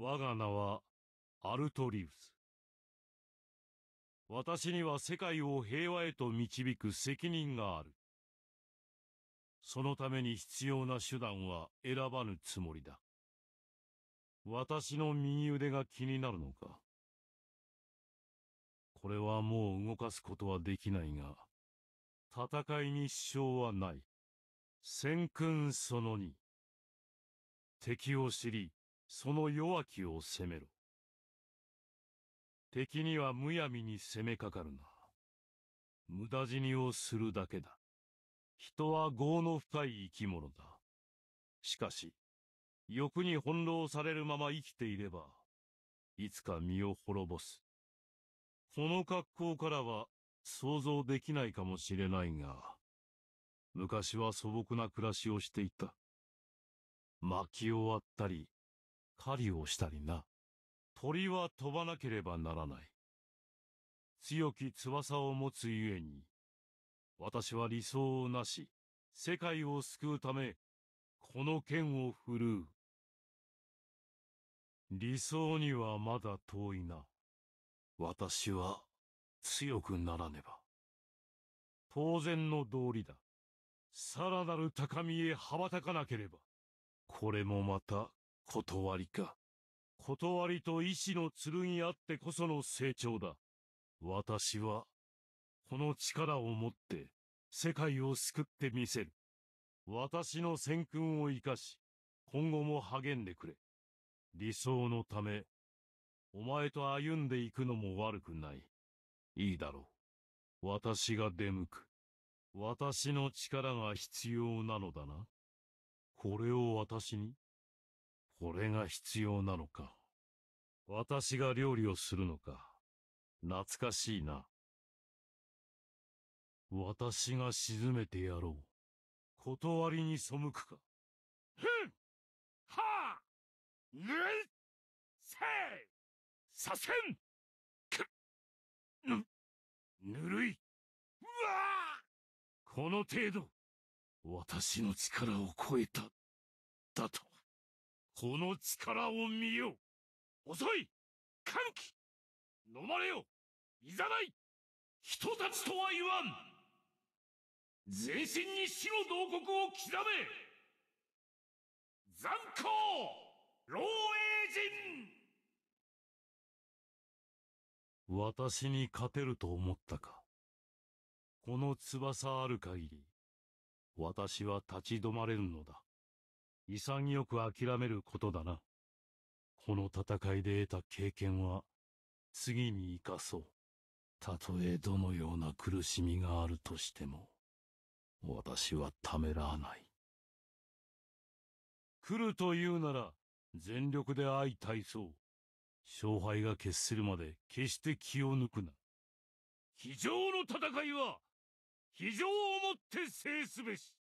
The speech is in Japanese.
我が名はアルトリウス。私には世界を平和へと導く責任がある。そのために必要な手段は選ばぬつもりだ。私の右腕が気になるのかこれはもう動かすことはできないが、戦いに支障はない。戦訓その2。敵を知り、その弱きを攻めろ。敵にはむやみに攻めかかるな。無駄死にをするだけだ。人は業の深い生き物だ。しかし、欲に翻弄されるまま生きていれば、いつか身を滅ぼす。この格好からは想像できないかもしれないが、昔は素朴な暮らしをしていた。薪を割ったり、狩りをしたりな。鳥は飛ばなければならない。強き翼を持つゆえに、私は理想をなし、世界を救うため、この剣を振るう。理想にはまだ遠いな。私は強くならねば。当然の道理だ。さらなる高みへ羽ばたかなければ。これもまた断りか。断りと意志の剣あってこその成長だ。私は、この力を持って、世界を救ってみせる。私の先訓を生かし、今後も励んでくれ。理想のため、お前と歩んでいくのも悪くない。いいだろう。私が出向く。私の力が必要なのだな。これを私にこれが必要なのか。私が料理をするのか。懐かしいな。私が沈めてやろう。断りに背くか。ふんはあぬいせいさせんくぬ、ぬるい。うわあこの程度、私の力を超えた、だと。この力を見よ遅い歓喜飲まれよいざない人たちとは言わん全身に死の洞哭を刻め残光老英人私に勝てると思ったかこの翼ある限り私は立ち止まれるのだ潔く諦めることだな。この戦いで得た経験は、次に生かそう。たとえどのような苦しみがあるとしても、私はためらわない。来ると言うなら、全力で相対そう。勝敗が決するまで決して気を抜くな。非常の戦いは、非常をもって制すべし。